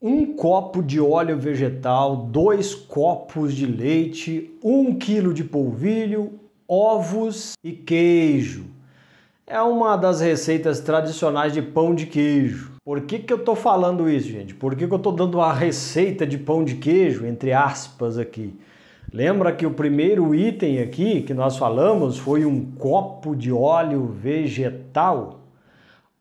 um copo de óleo vegetal, dois copos de leite, um quilo de polvilho, ovos e queijo. É uma das receitas tradicionais de pão de queijo. Por que, que eu estou falando isso, gente? Por que, que eu estou dando a receita de pão de queijo, entre aspas, aqui? Lembra que o primeiro item aqui que nós falamos foi um copo de óleo vegetal?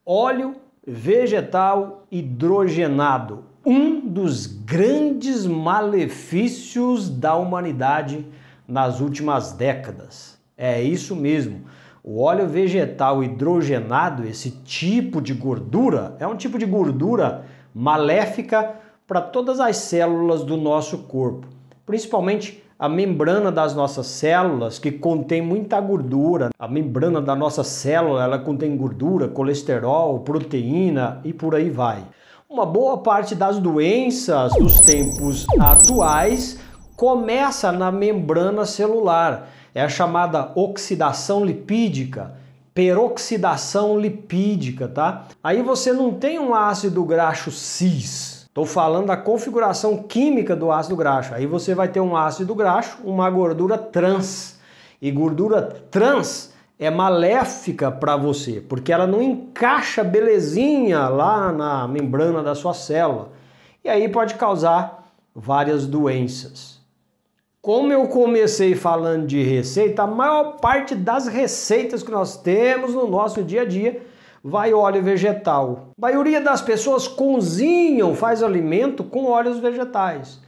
Óleo vegetal hidrogenado, um dos grandes malefícios da humanidade nas últimas décadas. É isso mesmo. O óleo vegetal hidrogenado, esse tipo de gordura, é um tipo de gordura maléfica para todas as células do nosso corpo, principalmente a membrana das nossas células, que contém muita gordura. A membrana da nossa célula, ela contém gordura, colesterol, proteína e por aí vai. Uma boa parte das doenças dos tempos atuais começa na membrana celular. É a chamada oxidação lipídica, peroxidação lipídica, tá? Aí você não tem um ácido graxo cis, Tô falando da configuração química do ácido graxo. Aí você vai ter um ácido graxo, uma gordura trans. E gordura trans é maléfica para você, porque ela não encaixa belezinha lá na membrana da sua célula. E aí pode causar várias doenças. Como eu comecei falando de receita, a maior parte das receitas que nós temos no nosso dia a dia vai óleo vegetal. A maioria das pessoas cozinham, faz alimento com óleos vegetais.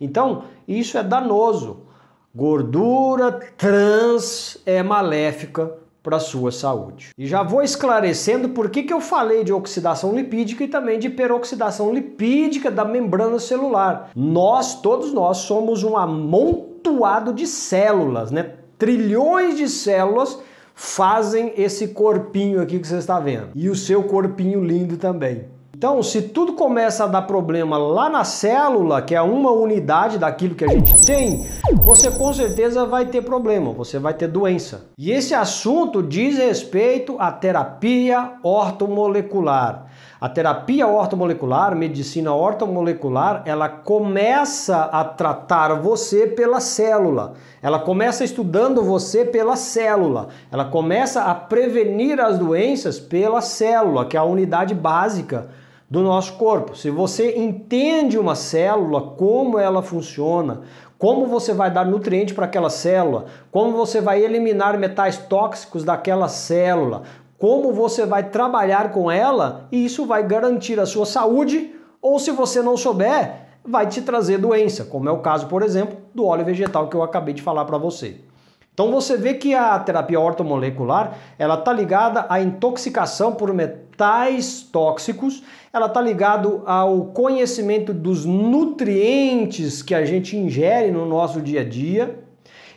Então, isso é danoso Gordura trans é maléfica para sua saúde. E já vou esclarecendo por que, que eu falei de oxidação lipídica e também de peroxidação lipídica da membrana celular. Nós, todos nós, somos um amontoado de células, né? Trilhões de células fazem esse corpinho aqui que você está vendo. E o seu corpinho lindo também. Então, se tudo começa a dar problema lá na célula, que é uma unidade daquilo que a gente tem, você com certeza vai ter problema, você vai ter doença. E esse assunto diz respeito à terapia ortomolecular. A terapia ortomolecular, medicina ortomolecular, ela começa a tratar você pela célula. Ela começa estudando você pela célula. Ela começa a prevenir as doenças pela célula, que é a unidade básica do nosso corpo. Se você entende uma célula, como ela funciona, como você vai dar nutriente para aquela célula, como você vai eliminar metais tóxicos daquela célula, como você vai trabalhar com ela, e isso vai garantir a sua saúde, ou se você não souber, vai te trazer doença, como é o caso, por exemplo, do óleo vegetal que eu acabei de falar para você. Então você vê que a terapia ortomolecular, ela tá ligada à intoxicação por metais vegetais tóxicos, ela está ligado ao conhecimento dos nutrientes que a gente ingere no nosso dia a dia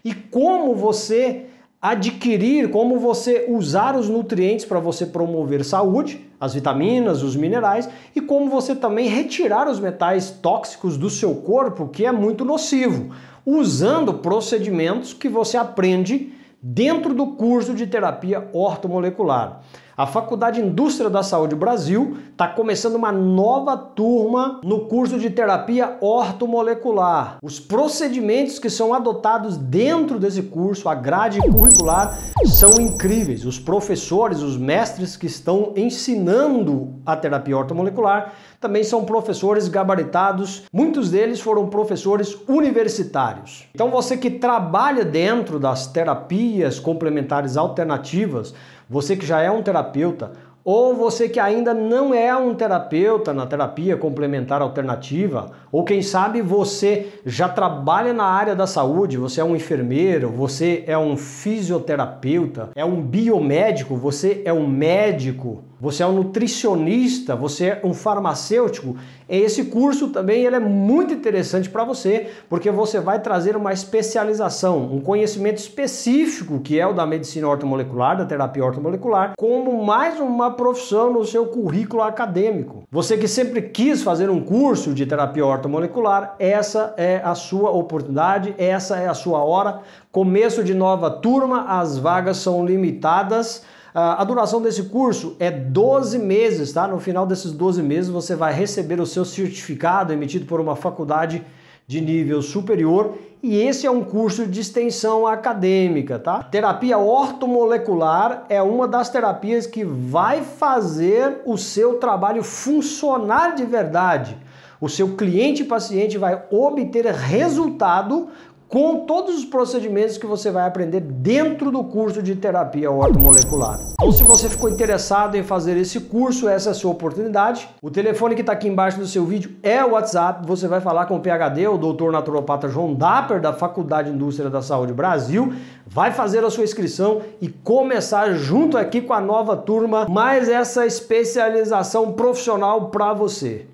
e como você adquirir, como você usar os nutrientes para você promover saúde, as vitaminas, os minerais e como você também retirar os metais tóxicos do seu corpo, que é muito nocivo, usando procedimentos que você aprende dentro do curso de terapia ortomolecular. A Faculdade Indústria da Saúde Brasil está começando uma nova turma no curso de terapia ortomolecular. Os procedimentos que são adotados dentro desse curso, a grade curricular, são incríveis. Os professores, os mestres que estão ensinando a terapia ortomolecular também são professores gabaritados. Muitos deles foram professores universitários. Então você que trabalha dentro das terapias complementares alternativas, você que já é um terapeuta ou você que ainda não é um terapeuta na terapia complementar alternativa, ou quem sabe você já trabalha na área da saúde, você é um enfermeiro, você é um fisioterapeuta, é um biomédico, você é um médico, você é um nutricionista, você é um farmacêutico, esse curso também ele é muito interessante para você, porque você vai trazer uma especialização, um conhecimento específico que é o da medicina ortomolecular, da terapia ortomolecular, como mais uma profissão no seu currículo acadêmico. Você que sempre quis fazer um curso de terapia ortomolecular, essa é a sua oportunidade, essa é a sua hora. Começo de nova turma, as vagas são limitadas. Ah, a duração desse curso é 12 meses, tá? No final desses 12 meses você vai receber o seu certificado emitido por uma faculdade de nível superior e esse é um curso de extensão acadêmica, tá? Terapia ortomolecular é uma das terapias que vai fazer o seu trabalho funcionar de verdade. O seu cliente paciente vai obter resultado com todos os procedimentos que você vai aprender dentro do curso de terapia ortomolecular. Então, se você ficou interessado em fazer esse curso, essa é a sua oportunidade. O telefone que está aqui embaixo do seu vídeo é o WhatsApp. Você vai falar com o PHD, o doutor naturopata João Dapper, da Faculdade de Indústria da Saúde Brasil. Vai fazer a sua inscrição e começar junto aqui com a nova turma, mais essa especialização profissional para você.